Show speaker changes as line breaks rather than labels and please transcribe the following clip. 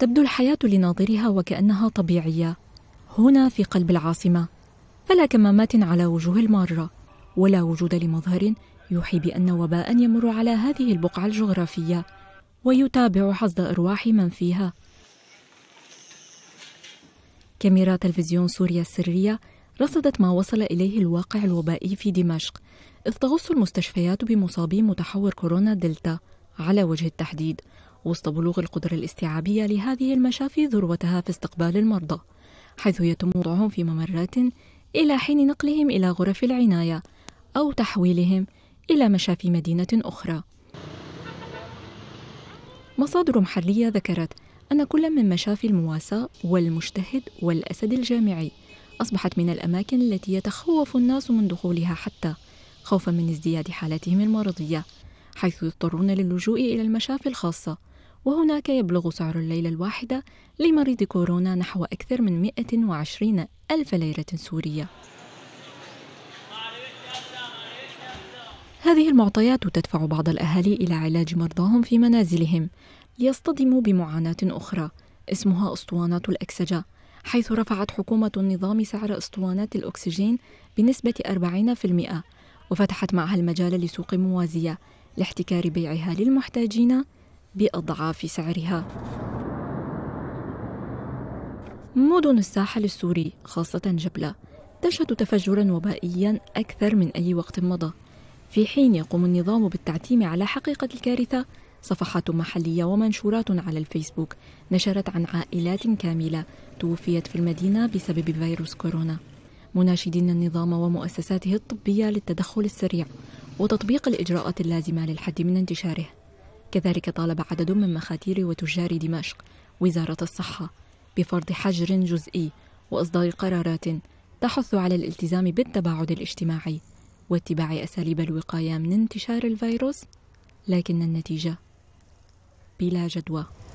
تبدو الحياة لناظرها وكأنها طبيعية هنا في قلب العاصمة فلا كمامات على وجوه المارة ولا وجود لمظهر يوحي بأن وباء يمر على هذه البقعة الجغرافية ويتابع حصد أرواح من فيها كاميرا تلفزيون سوريا السرية رصدت ما وصل إليه الواقع الوبائي في دمشق إذ تغص المستشفيات بمصابي متحور كورونا دلتا على وجه التحديد وسط بلوغ القدرة الاستيعابية لهذه المشافي ذروتها في استقبال المرضى حيث يتم وضعهم في ممرات إلى حين نقلهم إلى غرف العناية أو تحويلهم إلى مشافي مدينة أخرى مصادر محلية ذكرت أن كل من مشافي المواساة والمجتهد والأسد الجامعي أصبحت من الأماكن التي يتخوف الناس من دخولها حتى خوفا من ازدياد حالاتهم المرضية حيث يضطرون للجوء إلى المشافي الخاصة وهناك يبلغ سعر الليلة الواحدة لمريض كورونا نحو أكثر من 120 ألف ليرة سورية هذه المعطيات تدفع بعض الأهالي إلى علاج مرضاهم في منازلهم ليصطدموا بمعاناة أخرى اسمها أسطوانات الأكسجة حيث رفعت حكومة النظام سعر أسطوانات الأكسجين بنسبة 40% وفتحت معها المجال لسوق موازية لاحتكار بيعها للمحتاجين بأضعاف سعرها مدن الساحل السوري خاصة جبلة تشهد تفجرا وبائيا أكثر من أي وقت مضى في حين يقوم النظام بالتعتيم على حقيقة الكارثة صفحات محلية ومنشورات على الفيسبوك نشرت عن عائلات كاملة توفيت في المدينة بسبب فيروس كورونا مناشدين النظام ومؤسساته الطبية للتدخل السريع وتطبيق الإجراءات اللازمة للحد من انتشاره كذلك طالب عدد من مخاتير وتجار دمشق وزارة الصحة بفرض حجر جزئي وإصدار قرارات تحث على الالتزام بالتباعد الاجتماعي واتباع أساليب الوقاية من انتشار الفيروس لكن النتيجة بلا جدوى